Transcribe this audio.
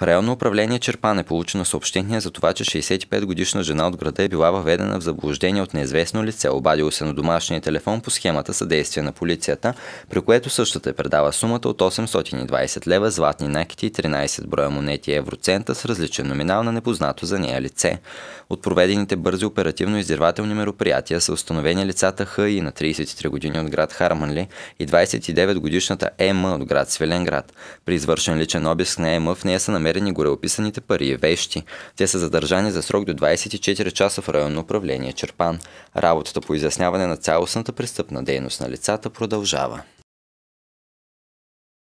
В районно управление Черпан е получено съобщение за това, че 65-годишна жена от града е била въведена в заблуждение от неизвестно лице, обадило се на домашния телефон по схемата съдействие на полицията, при което същата е предала сумата от 820 лева, златни накити и 13 броя монети евроцента с различен номинал на непознато за нея лице. От проведените бързи оперативно-издирвателни мероприятия са установени лицата Х и на 33 години от град Харманли и 29 годишната Ема от град Свеленград. При извършен личен обиск на ЕМА в нея са намерени гореописаните пари и вещи. Те са задържани за срок до 24 часа в районно управление Черпан. Работата по изясняване на цялостната престъпна дейност на лицата продължава.